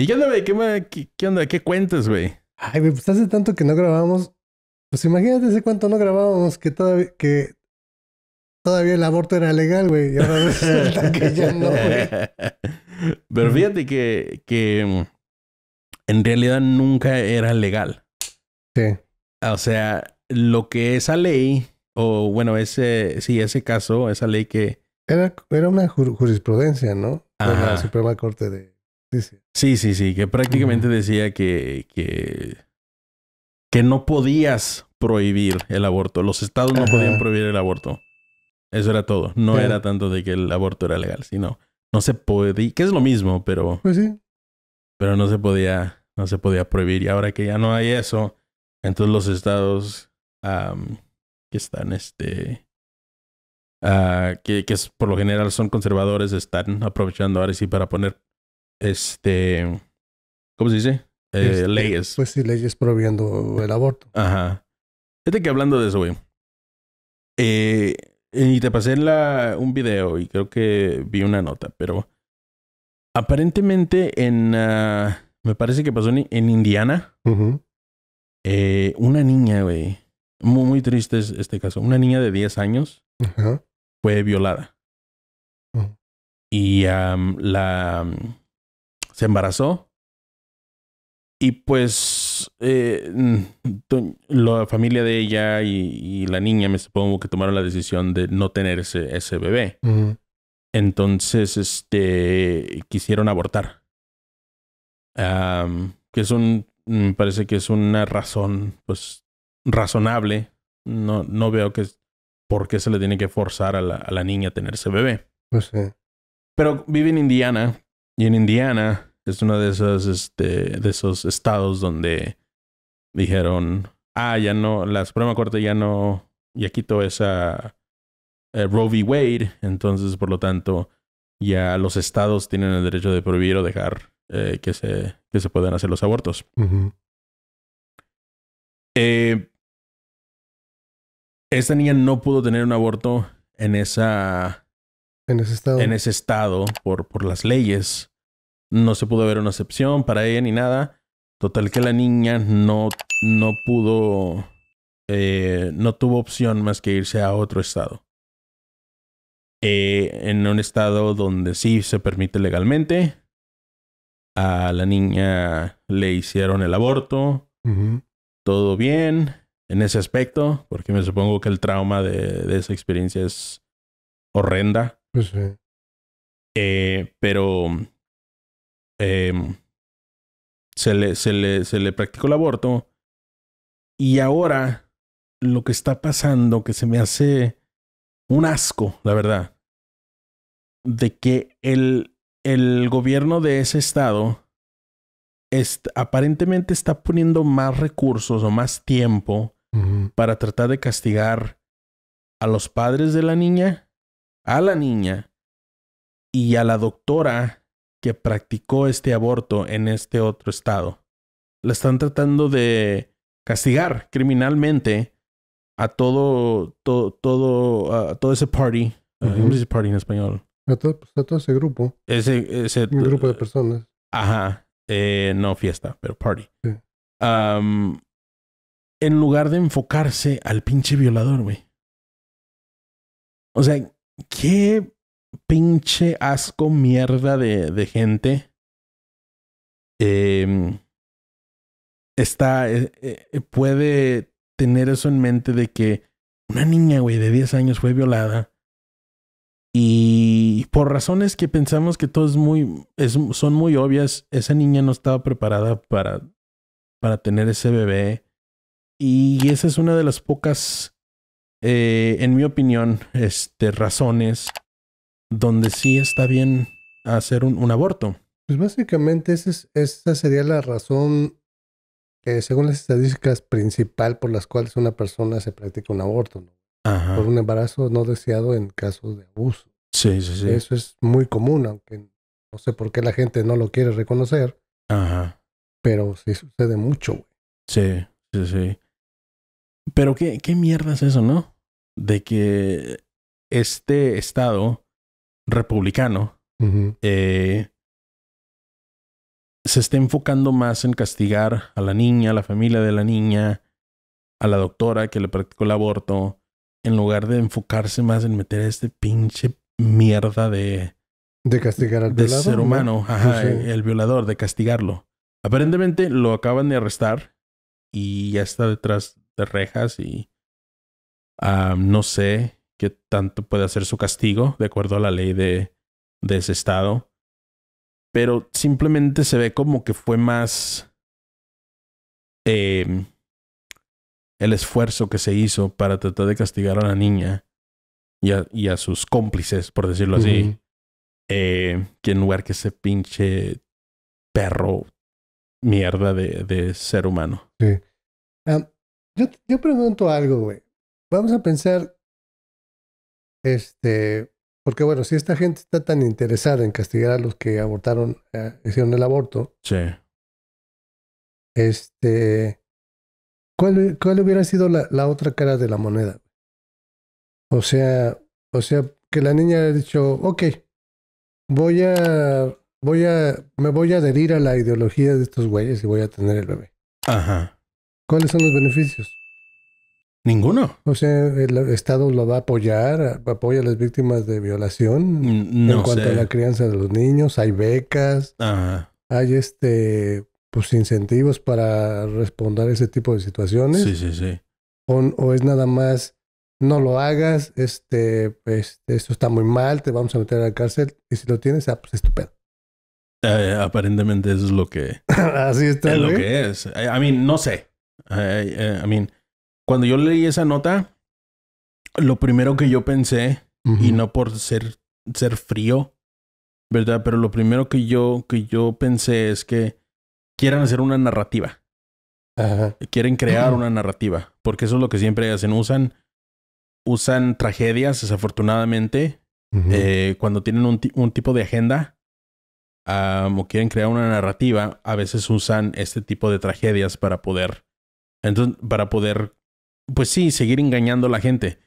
¿Y qué onda, güey? ¿Qué, onda? ¿Qué cuentas, güey? Ay, me pues hace tanto que no grabamos. Pues imagínate hace cuánto no grabábamos que todavía, que todavía el aborto era legal, güey. Y ahora resulta que ya no, güey. Pero fíjate que, que mm, en realidad nunca era legal. Sí. O sea, lo que esa ley, o bueno, ese, sí, ese caso, esa ley que... Era, era una jurisprudencia, ¿no? De la Suprema Corte de Sí, sí. Sí, que prácticamente decía que, que, que, no podías prohibir el aborto. Los estados no podían prohibir el aborto. Eso era todo. No era tanto de que el aborto era legal, sino no se podía, que es lo mismo, pero. Pues sí. Pero no se podía, no se podía prohibir. Y ahora que ya no hay eso, entonces los estados que están este. Ah, que, que es, por lo general son conservadores, están aprovechando ahora sí para poner este, ¿cómo se dice? Eh, este, leyes. Pues sí, leyes prohibiendo el aborto. Ajá. Fíjate que hablando de eso, güey. Eh, y te pasé la, un video y creo que vi una nota, pero aparentemente en, ah, me parece que pasó en, Indiana, uh una niña, güey, muy, muy, triste es este caso, una niña de 10 años fue violada. Y la, se embarazó. Y pues eh, mm, la familia de ella y, la niña me supongo que tomaron la decisión de no tener ese, ese bebé. Entonces, este, quisieron abortar. que es un, me parece que es una razón, pues, razonable. No, no veo que por qué se le tiene que forzar a la, a la niña a tener ese bebé. Pues Pero vive en Indiana y en Indiana es uno de esos, este, de esos estados donde dijeron, ah, ya no, la Suprema Corte ya no, ya quitó esa eh, Roe v. Wade, entonces por lo tanto ya los estados tienen el derecho de prohibir o dejar eh, que, se, que se puedan hacer los abortos. Eh, esta niña no pudo tener un aborto en esa... En ese estado. En ese estado por, por las leyes. No se pudo haber una excepción para ella ni nada. Total que la niña no, no pudo, eh, no tuvo opción más que irse a otro estado. Eh, en un estado donde sí se permite legalmente. A la niña le hicieron el aborto. Todo bien en ese aspecto, porque me supongo que el trauma de, esa experiencia es horrenda. Pues eh, pero Em, se, le, practicó el aborto. Y ahora lo que está pasando, que se me hace un asco, la verdad, de que el, el gobierno de ese estado aparentemente está poniendo más recursos o más tiempo para tratar de castigar a los padres de la niña, a la niña y a la doctora que practicó este aborto en este otro estado. La están tratando de castigar criminalmente a todo, todo, todo, todo ese party. ¿Cómo dice party en español? A todo, pues, a ese grupo. Ese, ese Un grupo de personas. Ajá. Eh, no fiesta, pero party. en lugar de enfocarse al pinche violador, güey. O sea, qué pinche asco, mierda de, de gente. Em, está, eh, eh, puede tener eso en mente de que una niña, güey, de 10 años fue violada. Y por razones que pensamos que todo muy, es, son muy obvias, esa niña no estaba preparada para, para tener ese bebé. Y esa es una de las pocas, eh, en mi opinión, este, razones donde sí está bien hacer un, un aborto. Pues básicamente esa, esa sería la razón, según las estadísticas, principal por las cuales una persona se practica un aborto, ¿no? Por un embarazo no deseado en casos de abuso. Sí, sí, sí. Eso es muy común, aunque no sé por qué la gente no lo quiere reconocer. Ajá. Pero sí sucede mucho, güey. Sí, sí, sí. Pero qué, qué mierda es eso, ¿no? De que este estado republicano eh, se está enfocando más en castigar a la niña, a la familia de la niña, a la doctora que le practicó el aborto, en lugar de enfocarse más en meter a este pinche mierda de... De castigar al ser humano, ajá, el, violador, de castigarlo. Aparentemente lo acaban de arrestar y ya está detrás de rejas y... Ah, no sé que tanto puede hacer su castigo de acuerdo a la ley de, ese estado. Pero simplemente se ve como que fue más em, el esfuerzo que se hizo para tratar de castigar a la niña y a, sus cómplices, por decirlo así, eh, que en lugar que ese pinche perro mierda de, ser humano. Ah, yo, yo pregunto algo, güey. Vamos a pensar este, porque bueno, si esta gente está tan interesada en castigar a los que abortaron, eh, hicieron el aborto. Sí. Este, ¿cuál, cuál hubiera sido la, la, otra cara de la moneda? O sea, o sea, que la niña ha dicho, ok, voy a, voy a, me voy a adherir a la ideología de estos güeyes y voy a tener el bebé. Ajá. ¿Cuáles son los beneficios? Ninguno. O sea, el Estado lo va a apoyar, apoya a las víctimas de violación. Mm, en cuanto a la crianza de los niños, hay becas, hay este, pues incentivos para responder a ese tipo de situaciones. Sí, sí, sí. O, es nada más, no lo hagas, este, este, esto está muy mal, te vamos a meter a la cárcel y si lo tienes, ah, pues estupendo. Eh, aparentemente eso es lo que... Así está. Es lo que es. I, mean, no sé. I mean, cuando yo leí esa nota, lo primero que yo pensé, y no por ser, ser frío, ¿verdad? Pero lo primero que yo, que yo pensé es que quieran hacer una narrativa. Ajá. Quieren crear una narrativa, porque eso es lo que siempre hacen. Usan, usan tragedias, desafortunadamente, eh, cuando tienen un, tipo de agenda o quieren crear una narrativa, a veces usan este tipo de tragedias para poder, entonces, para poder pues sí, seguir engañando a la gente.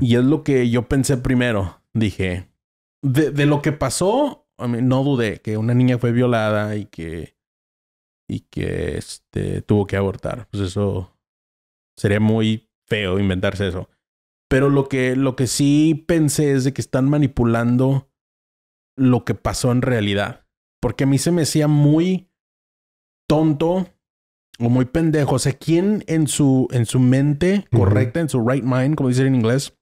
Y es lo que yo pensé primero. Dije, de, lo que pasó, no dudé que una niña fue violada y que, y que este, tuvo que abortar. Pues eso sería muy feo inventarse eso. Pero lo que, lo que sí pensé es de que están manipulando lo que pasó en realidad. Porque a mí se me hacía muy tonto o muy pendejo. O sea, ¿quién en su, en su mente correcta, en su right mind, como dicen en inglés,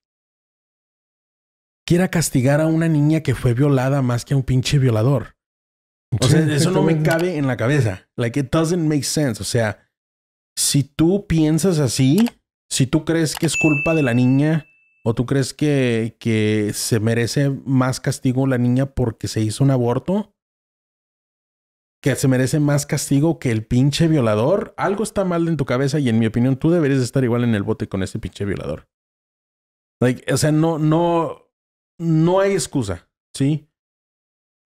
quiera castigar a una niña que fue violada más que a un pinche violador? O sea, eso no me cabe en la cabeza. Like, it doesn't make sense. O sea, si tú piensas así, si tú crees que es culpa de la niña o tú crees que, que se merece más castigo la niña porque se hizo un aborto, que se merece más castigo que el pinche violador. Algo está mal en tu cabeza y en mi opinión tú deberías estar igual en el bote con ese pinche violador. Like, o sea, no, no, no hay excusa, ¿sí?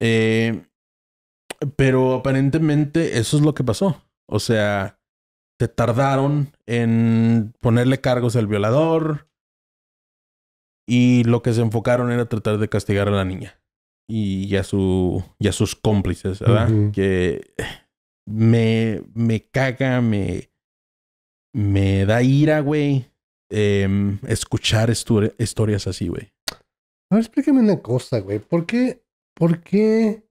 Eh, pero aparentemente eso es lo que pasó. O sea, te tardaron en ponerle cargos al violador y lo que se enfocaron era tratar de castigar a la niña y, a, su, sus cómplices, ¿verdad? Que me, caga, me, me da ira, güey, em, escuchar historias así, güey. A ver, explícame una cosa, güey. ¿Por qué, ¿Por qué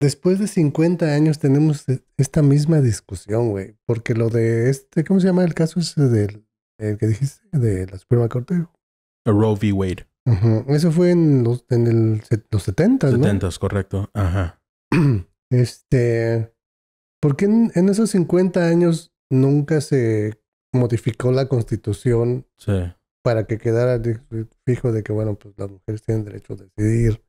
después de 50 años tenemos e-, esta misma discusión, güey? Porque lo de este, ¿cómo se llama el caso ese del que dijiste de la Suprema Corte? A Roe v. Wade. Eso fue en los, en los 70, ¿no? 70, correcto. Ajá. Este. ¿Por qué en, esos 50 años nunca se modificó la constitución para que quedara fijo de que, bueno, pues las mujeres tienen derecho a decidir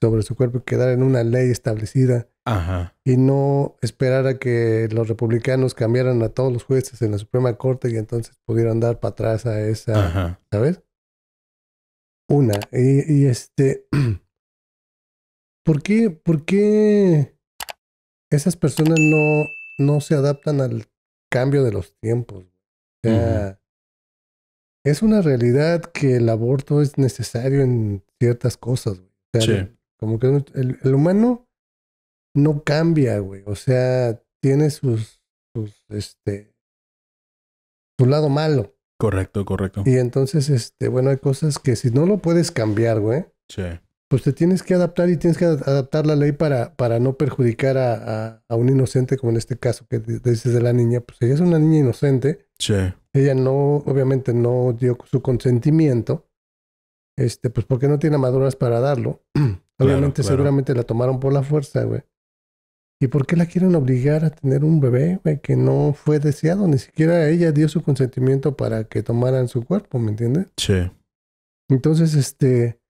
sobre su cuerpo y quedar en una ley establecida? Ajá. Y no esperar a que los republicanos cambiaran a todos los jueces en la Suprema Corte y entonces pudieran dar para atrás a esa, ¿sabes? Una. Y, este. ¿Por qué, ¿Por qué esas personas no, no se adaptan al cambio de los tiempos? O sea, es una realidad que el aborto es necesario en ciertas cosas. O sea, Como que el, el, humano no cambia, güey. O sea, tiene sus, sus este, su lado malo. Correcto, correcto. Y entonces, este, bueno, hay cosas que si no lo puedes cambiar, güey. Sí. Pues te tienes que adaptar y tienes que adaptar la ley para, para no perjudicar a, a, un inocente, como en este caso que dices de la niña. Pues ella es una niña inocente. Sí. Ella no, obviamente no dio su consentimiento. Este, pues porque no tiene maduras para darlo. obviamente, seguramente la tomaron por la fuerza, güey. ¿Y por qué la quieren obligar a tener un bebé güey, que no fue deseado? Ni siquiera ella dio su consentimiento para que tomaran su cuerpo, ¿me entiendes? Sí. Entonces, este,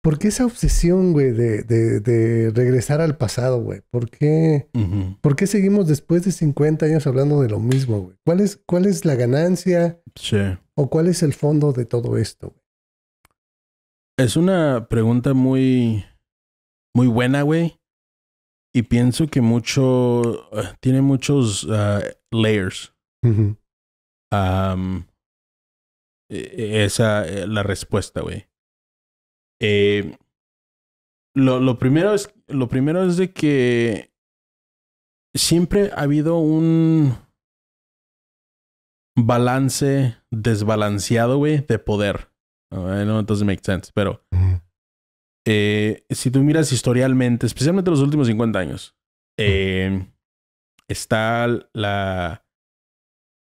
¿por qué esa obsesión, güey, de, de, regresar al pasado, güey? ¿Por qué, ¿Por qué seguimos después de 50 años hablando de lo mismo, güey? ¿Cuál es, ¿Cuál es la ganancia? Sí. ¿O cuál es el fondo de todo esto? Güey? Es una pregunta muy, muy buena, güey y pienso que mucho eh, tiene muchos ah, layers. E, e, esa es eh, esa la respuesta, güey. Eh, lo, lo, primero es lo primero es de que siempre ha habido un balance desbalanceado, güey, de poder. Ah, no, it doesn't make sense, pero eh, si tú miras historialmente, especialmente los últimos 50 años, eh, está la...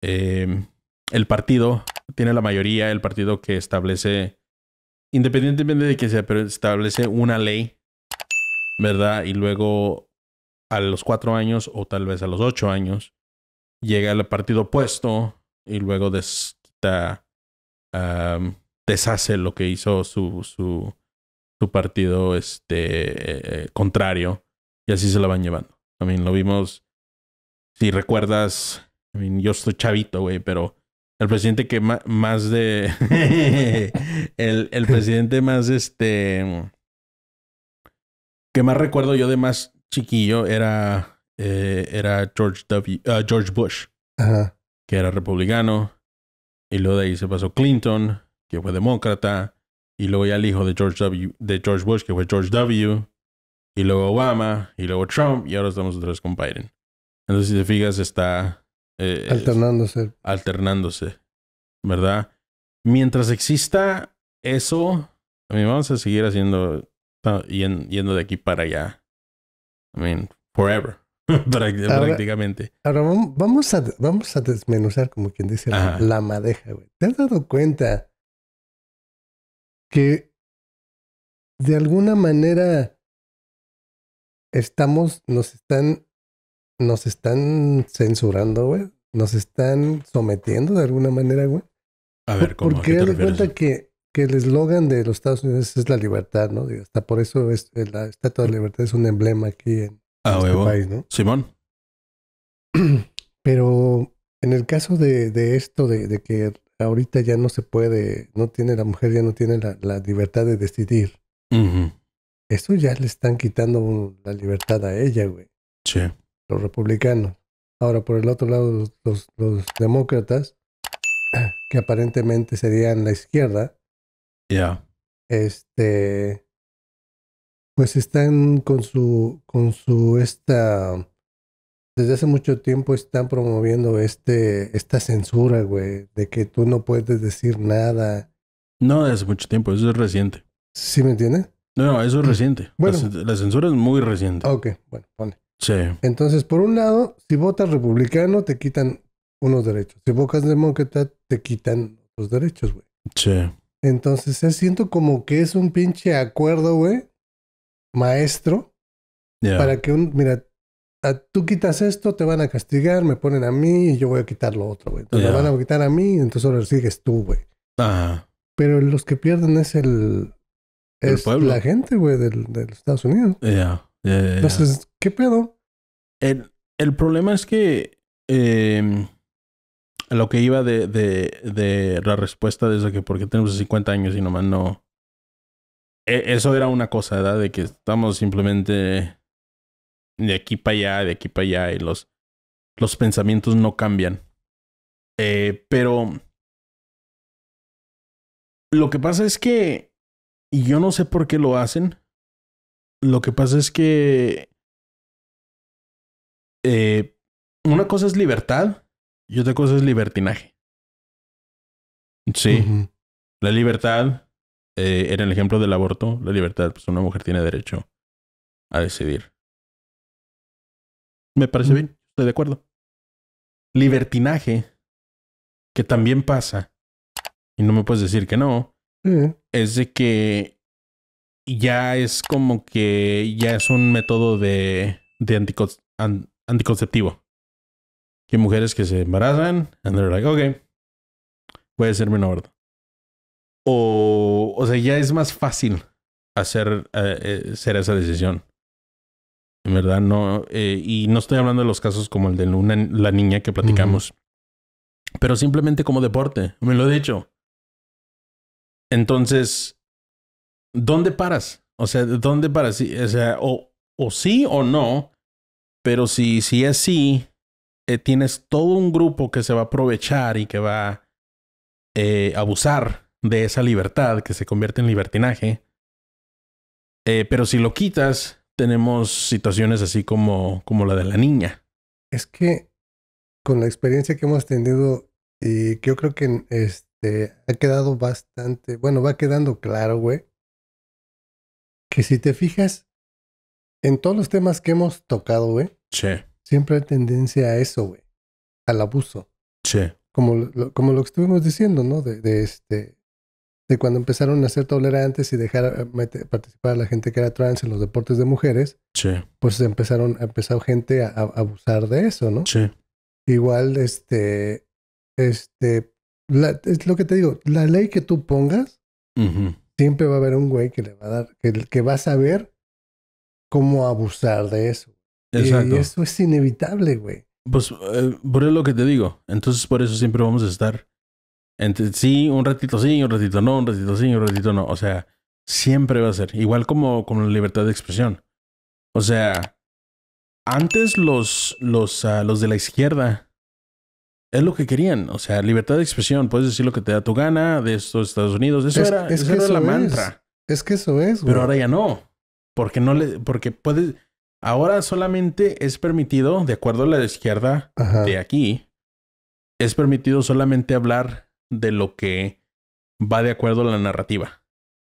Eh, el partido tiene la mayoría, el partido que establece, independientemente de que sea, pero establece una ley, ¿verdad? Y luego a los cuatro años o tal vez a los ocho años llega el partido opuesto y luego deshace lo que hizo su, su su partido este, eh, eh, contrario y así se la van llevando. También lo vimos, si recuerdas, yo estoy chavito, güey, pero el presidente que más de... el, presidente más este... Que más recuerdo yo de más chiquillo era, eh, era George, w, ah, George Bush, que era republicano, y luego de ahí se pasó Clinton, que fue demócrata, y luego ya el hijo de George, w, de George Bush, que fue George W., y luego Obama, y luego Trump, y ahora estamos otra vez con Biden. Entonces, si te fijas, está... Eh, alternándose. alternándose, ¿verdad? Mientras exista eso, vamos a seguir haciendo, yendo de aquí para allá. I mean, forever. prácticamente. Ahora, vamos, a, vamos a desmenuzar, como quien dice, la, la, madeja, güey. ¿Te has dado cuenta que de alguna manera estamos, nos están, nos están censurando, güey. Nos están sometiendo de alguna manera, güey. A ver, ¿cómo? Porque de cuenta que, que el eslogan de los Estados Unidos es la libertad, ¿no? hasta por eso es, la Estatua de la Libertad es un emblema aquí en, el este país, ¿no? Simón. Pero en el caso de, esto, de que ahorita ya no se puede, no tiene la mujer, ya no tiene la, la libertad de decidir. Eso ya le están quitando la libertad a ella, güey. Sí. Los republicanos. Ahora, por el otro lado, los, los, demócratas, que aparentemente serían la izquierda. Ya. Este. Pues están con su. con su esta desde hace mucho tiempo están promoviendo este, esta censura, güey, de que tú no puedes decir nada. No, desde hace mucho tiempo, eso es reciente. ¿Sí me entiendes? No, eso es mm. reciente. La, censura es muy reciente. Ah, ok, bueno, pone. Sí. Entonces, por un lado, si votas republicano, te quitan unos derechos. Si votas demócrata, te quitan los derechos, güey. Sí. Entonces, eh, siento como que es un pinche acuerdo, güey, maestro, para que un, mira, Ah, tú quitas esto, te van a castigar, me ponen a mí y yo voy a quitar lo otro, güey. Entonces van a quitar a mí, entonces ahora sigues tú, güey. Pero los que pierden es el... Es la gente, güey, de del Estados Unidos. Ya, Entonces, ¿qué pedo? El, el problema es que... Em, lo que iba de, de, la respuesta desde que porque tenemos 50 años y nomás no... E, eso era una cosa, ¿verdad? De que estamos simplemente de aquí para allá, de aquí para allá, y los, los pensamientos no cambian. Eh, pero lo que pasa es que, y yo no sé por qué lo hacen, lo que pasa es que eh, una cosa es libertad y otra cosa es libertinaje. Sí. La libertad eh, era el ejemplo del aborto. La libertad, pues una mujer tiene derecho a decidir. Me parece bien, estoy de acuerdo. Libertinaje, que también pasa, y no me puedes decir que no, es de que ya es como que ya es un método de, anticonceptivo. Que mujeres que se embarazan, and they're like, ok, voy a hacerme O, o sea, ya es más fácil hacer, hacer eh, eh, esa decisión. ¿verdad? No, eh, y no estoy hablando de los casos como el de la niña que platicamos, pero simplemente como deporte, me lo he dicho. Entonces, ¿dónde paras? O sea, ¿dónde paras? O o, sí o no, pero si, si es sí, eh, tienes todo un grupo que se va a aprovechar y que va eh, a abusar de esa libertad que se convierte en libertinaje. pero si lo quitas, tenemos situaciones así como, como la de la niña. Es que con la experiencia que hemos tenido y eh, que yo creo que este, ha quedado bastante, bueno, va quedando claro, güey, que si te fijas en todos los temas que hemos tocado, güey, siempre hay tendencia a eso, güey, al abuso. Sí. Como, lo, como lo que estuvimos diciendo, ¿no? de este, de cuando empezaron a ser tolerantes y dejar eh, participar a la gente que era trans en los deportes de mujeres, pues empezaron, empezó gente a, abusar de eso, ¿no? Sí. Igual, este, este, es lo que te digo, la ley que tú pongas, siempre va a haber un güey que le va a dar, que, que va a saber cómo abusar de eso. Y, eso es inevitable, güey. Pues eh, por eso es lo que te digo. Entonces, por eso siempre vamos a estar entre sí, un ratito sí, un ratito no, un ratito sí, un ratito no. O sea, siempre va a ser. Igual como con la libertad de expresión. O sea, antes los, los, ah, los de la izquierda es lo que querían. O sea, libertad de expresión. Puedes decir lo que te da tu gana de estos Estados Unidos. Eso es, era, eso era la mantra. Es que eso es. Güey. Pero ahora ya no. Porque no le. Porque puedes. Ahora solamente es permitido, de acuerdo a la izquierda de aquí, es permitido solamente hablar de lo que va de acuerdo a la narrativa.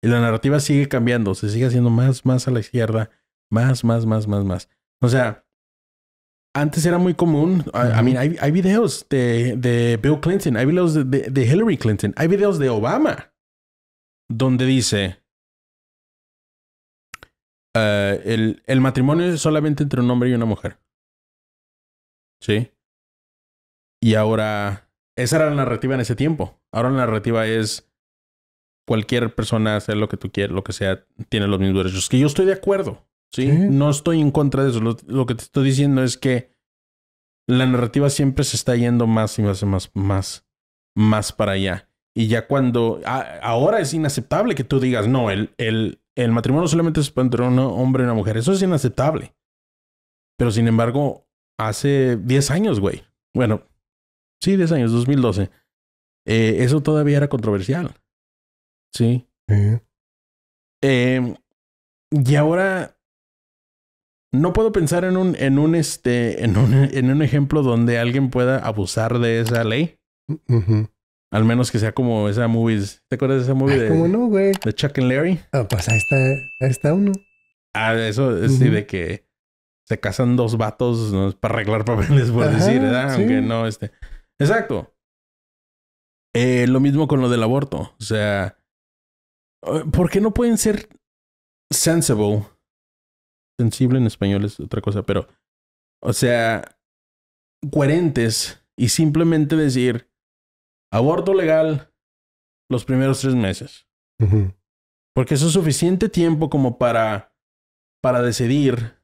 Y la narrativa sigue cambiando, se sigue haciendo más, más a la izquierda, más, más, más, más, más. O sea, antes era muy común. Ah, I, mean, hay, hay, videos de, de, Bill Clinton, hay videos de, de, Hillary Clinton, hay videos de Obama, donde dice: eh, el, el, matrimonio es solamente entre un hombre y una mujer. Sí. Y ahora esa era la narrativa en ese tiempo. Ahora la narrativa es cualquier persona sea lo que tú quieras, lo que sea, tiene los mismos derechos. Que yo estoy de acuerdo, ¿sí? No estoy en contra de eso. Lo, que te estoy diciendo es que la narrativa siempre se está yendo más y más y más, más, más para allá. Y ya cuando, ahora es inaceptable que tú digas, no, el, el, el matrimonio solamente es entre un hombre y una mujer. Eso es inaceptable. Pero sin embargo, hace 10 años, güey. Bueno, Sí, 10 años, 2012. Eh, eso todavía era controversial. Sí. Em, y ahora no puedo pensar en un, en un este, en un, en un ejemplo donde alguien pueda abusar de esa ley. Al menos que sea como esa movies. ¿Te acuerdas de esa movie de, Chuck and Larry? Ah, pues ahí está, uno. Ah, eso es sí, de que se casan dos vatos para arreglar papeles, por decir, ¿verdad? Aunque no, este. Exacto. Eh, lo mismo con lo del aborto. O sea, eh, ¿por qué no pueden ser sensible? Sensible en español es otra cosa, pero, o sea, coherentes y simplemente decir aborto legal los primeros tres meses. Porque eso es suficiente tiempo como para, para decidir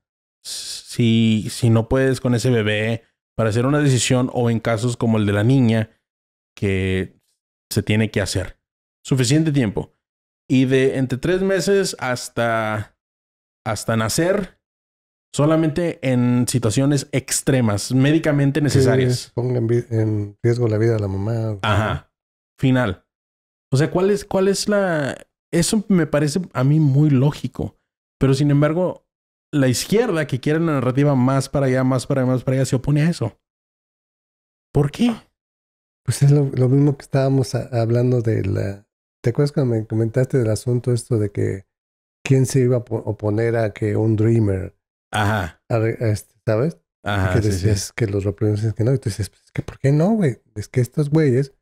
si, si no puedes con ese bebé para hacer una decisión o en casos como el de la niña que se tiene que hacer. Suficiente tiempo. Y de entre tres meses hasta, hasta nacer, solamente en situaciones extremas, médicamente necesarias. pongan en riesgo la vida de la mamá. Ajá. Final. O sea, ¿cuál es, cuál es la... Eso me parece a mí muy lógico. Pero sin embargo, la izquierda, que quiere una narrativa más para allá, más para allá, más para allá, se opone a eso. ¿Por qué? Pues es lo, mismo que estábamos hablando de la... ¿Te acuerdas cuando me comentaste del asunto esto de que quién se iba a oponer a que un dreamer... Ajá. Este, ¿Sabes? Ajá, que decías que los republicanos que no. Y tú dices, pues que ¿por qué no, güey? Es que estos güeyes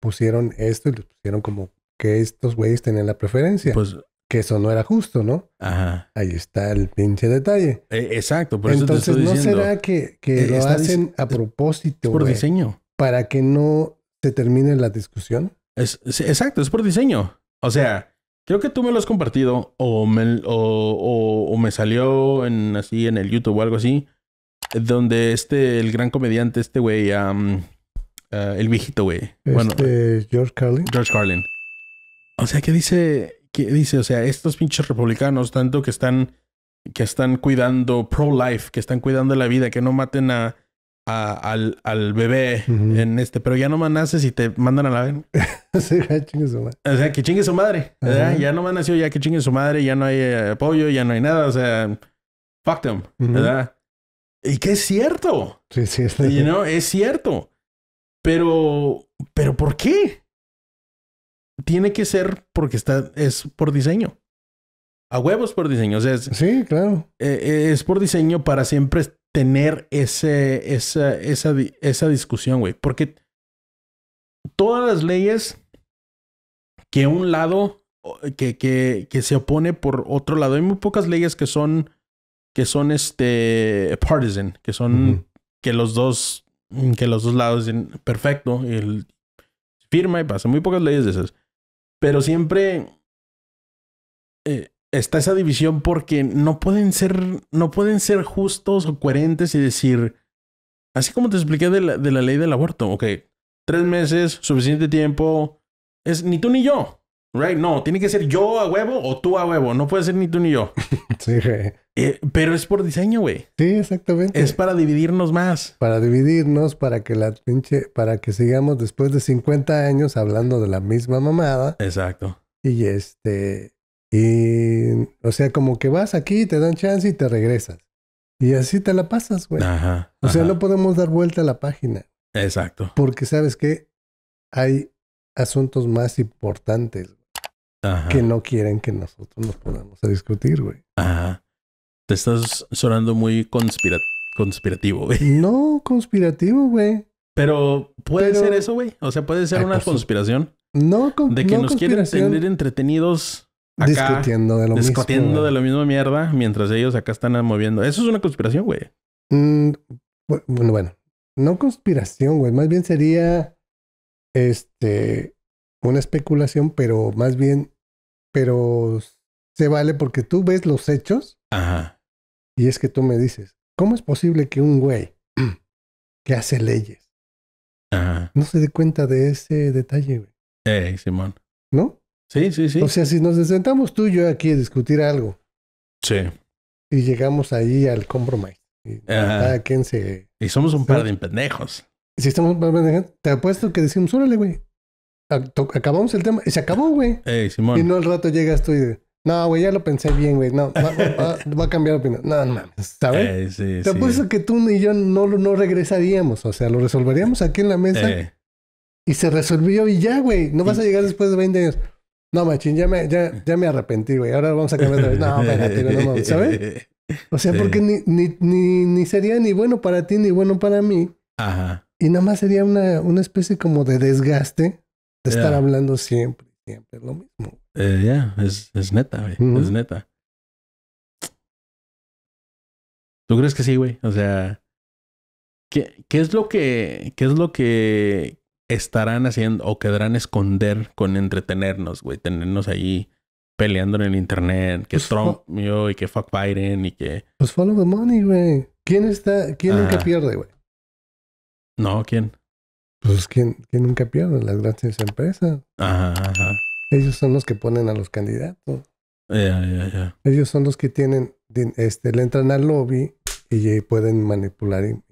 pusieron esto y los pusieron como que estos güeyes tenían la preferencia. Pues que eso no era justo, ¿no? Ajá. Ahí está el pinche detalle. E, exacto, por Entonces, ¿no será que, eh, lo hacen a propósito? Es por diseño. Para que no se termine la discusión. Es, exacto, es por diseño. O sea, creo que tú me lo has compartido o me, o, me salió en, así en el YouTube o algo así, donde este, el gran comediante, este güey, eh, el viejito güey. Este, bueno, George Carlin. George Carlin. O sea, ¿qué dice, que dice, o sea, estos pinches republicanos, tanto que están, que están cuidando pro-life, que están cuidando la vida, que no maten a, al, al, bebé en este, pero ya no más naces y te mandan a la ven. o sea, que chingue su madre. ¿verdad? Ya no más nació, ya que chingue su madre, ya no hay eh, apoyo, ya no hay nada, o sea, fuck them, ¿verdad? Y que es cierto. Sí, sí, está. You know, es cierto. Pero, pero ¿por qué? tiene que ser porque está, es por diseño. A huevos por diseño. sí, claro. Eh, eh, es por diseño para siempre tener ese, esa, esa, discusión, güey. Porque todas las leyes que un lado que, que, que, se opone por otro lado. Hay muy pocas leyes que son que son este partisan, que son que los dos que los dos lados dicen perfecto, el firma y pasa. Muy pocas leyes de esas. Pero siempre eh, está esa división porque no pueden ser, no pueden ser justos o coherentes y decir, así como te expliqué de la, de la ley del aborto, ok, tres meses, suficiente tiempo, es ni tú ni yo. Right? No, tiene que ser yo a huevo o tú a huevo. No puede ser ni tú ni yo. sí, eh, pero es por diseño, güey. Sí, exactamente. Es para dividirnos más. Para dividirnos, para que la pinche, para que sigamos después de 50 años hablando de la misma mamada. Exacto. Y este, y, o sea, como que vas aquí, te dan chance y te regresas. Y así te la pasas, güey. Ajá. O sea, no podemos dar vuelta a la página. Exacto. Porque sabes que hay asuntos más importantes que no quieren que nosotros nos podamos a discutir, güey. Ajá. Te estás sonando muy conspirativo, güey. No, conspirativo, güey. Pero puede ser eso, güey. O sea, puede ser una conspiración. No, con, De que nos quieren tener entretenidos acá, discutiendo de lo mismo. discutiendo de la misma mierda mientras ellos acá están moviendo. Eso es una conspiración, güey. Mm, bueno, bueno, no conspiración, güey. Más bien sería este una especulación, pero más bien pero se vale porque tú ves los hechos. Ajá. Y es que tú me dices, ¿cómo es posible que un güey que hace leyes no se dé cuenta de ese detalle, güey? Eh, Simón. ¿No? Sí, sí, sí. O sea, si nos sentamos tú y yo aquí a discutir algo. Sí. Y llegamos ahí al compromise. Y, cada se, y somos un par de pendejos. Si estamos un par de pendejos, te apuesto que decimos, órale, güey acabamos el tema se acabó, güey. Y no al rato llegas tú y dices, no, güey, ya lo pensé bien, güey. No, va, a cambiar opinión. No, no mames, ¿sabes? sí, Te que tú y yo no, no regresaríamos. O sea, lo resolveríamos aquí en la mesa y se resolvió y ya, güey. No vas a llegar después de 20 años. No, machín, ya me, ya, ya me arrepentí, güey. Ahora vamos a cambiar de vez. No, espérate, no, no, ¿sabes? O sea, porque ni, ni, ni, ni sería ni bueno para ti ni bueno para mí. Ajá. Y nada más sería una, una especie como de desgaste de estar hablando siempre, siempre lo mismo. Eh, ya, es, es, neta, güey. Es neta. ¿Tú crees que sí, güey? O sea, ¿qué, ¿qué, es lo que, qué es lo que estarán haciendo o querrán esconder con entretenernos, güey? Tenernos ahí peleando en el internet, que pues Trump yo, y que fuck Biden y que... Pues follow the money, güey. ¿Quién está, quién es que ah. pierde, güey? No, ¿quién? Pues ¿quién nunca pierde? las grandes empresas. Ajá, ajá. Ellos son los que ponen a los candidatos. Ya, ya, ya. Ellos son los que tienen, este, le entran al lobby y pueden manipular y,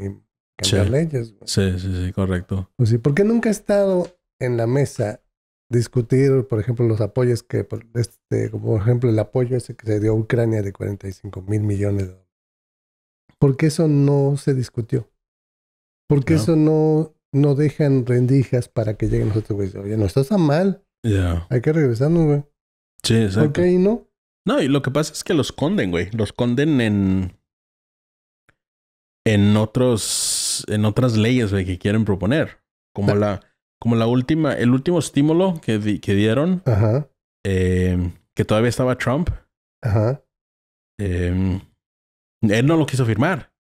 cambiar leyes. Sí, sí, sí, correcto. Pues sí, porque nunca ha estado en la mesa discutir, por ejemplo, los apoyos que, este, como por ejemplo, el apoyo ese que se dio a Ucrania de 45 mil millones de dólares. Porque eso no se discutió. Porque eso no no dejan rendijas para que lleguen nosotros, güey. Oye, no estás tan mal. Ya. Hay que regresarnos, güey. Sí, exacto. no. No, y lo que pasa es que los conden, güey. Los conden en. En otros. En otras leyes, güey, que quieren proponer. Como ah. la. Como la última. El último estímulo que, que dieron. Ajá. Em, que todavía estaba Trump. Ajá. Em, él no lo quiso firmar.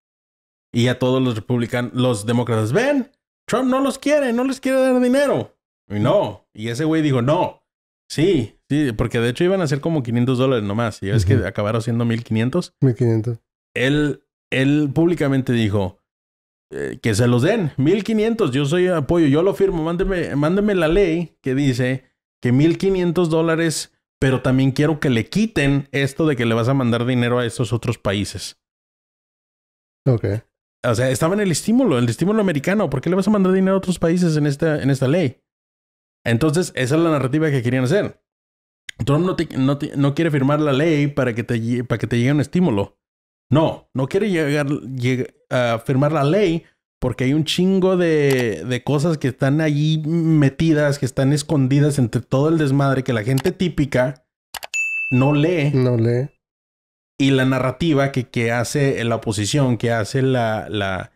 Y a todos los republicanos, los demócratas, ven, Trump no los quiere, no les quiere dar dinero. Y no. Y ese güey dijo, no. Sí, sí, porque de hecho iban a ser como 500 dólares nomás. Y es que acabaron siendo 1500. 1500. Él, él públicamente dijo, eh, que se los den, 1500. Yo soy apoyo, yo lo firmo. Mándeme, la ley que dice que 1500 dólares, pero también quiero que le quiten esto de que le vas a mandar dinero a esos otros países. Ok. O sea, estaba en el estímulo, el estímulo americano. ¿Por qué le vas a mandar dinero a otros países en esta, en esta ley? Entonces, esa es la narrativa que querían hacer. Trump no, no, no quiere firmar la ley para que, te, para que te llegue un estímulo. No, no quiere llegar, a firmar la ley porque hay un chingo de, de, cosas que están allí metidas, que están escondidas entre todo el desmadre que la gente típica no lee. No lee y la narrativa que, que hace la oposición, que hace la,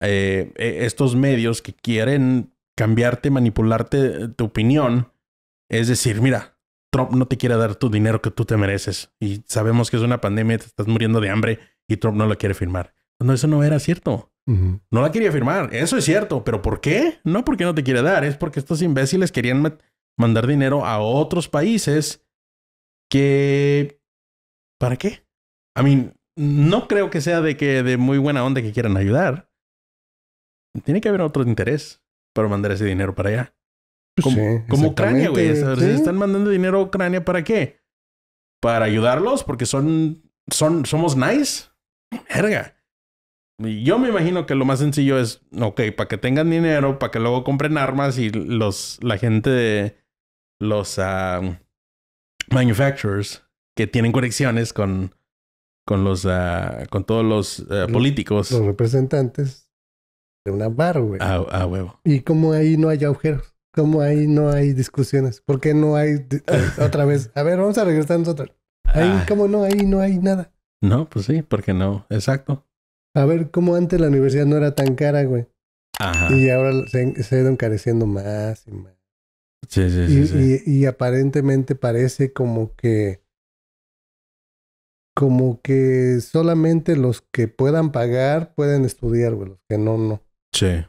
eh, e, estos medios que quieren cambiarte, manipularte eh, tu opinión, es decir, mira, Trump no te quiere dar tu dinero que tú te mereces y sabemos que es una pandemia, te estás muriendo de hambre y Trump no la quiere firmar. No, eso no era cierto. No la quería firmar, eso es cierto, pero ¿por qué? No porque no te quiere dar, es porque estos imbéciles querían mandar dinero a otros países que... ¿Para qué? I mean, no creo que sea de que de muy buena onda que quieran ayudar. Tiene que haber otro interés para mandar ese dinero para allá. Pues como, Ucrania, güey. están mandando dinero a Ucrania, ¿para qué? Para ayudarlos, porque son, son, somos nice. Verga. Yo me imagino que lo más sencillo es, ok, para que tengan dinero, para que luego compren armas y los, la gente de los ah, manufacturers que tienen conexiones con, con los ah, con todos ah, los políticos. Los representantes de una bar, güey. a ah, huevo. Y como ahí no hay agujeros, como ahí no hay discusiones, ¿Por qué no hay otra vez. A ver, vamos a regresar nosotros. Ahí como no, ahí no hay nada. No, pues sí, porque no, exacto. A ver, como antes la universidad no era tan cara, güey. Ajá. Y ahora se, se ha ido encareciendo más y más. Sí, sí, sí, Y, y aparentemente parece como que como que solamente los que puedan pagar pueden estudiar, güey, los que no, no. Sí.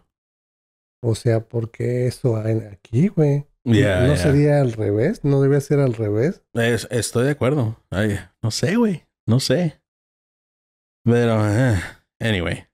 O sea, ¿por qué eso aquí, güey. no sería al revés, no debería ser al revés. estoy de acuerdo. Ay, no sé, güey, no sé. Pero, eh, anyway.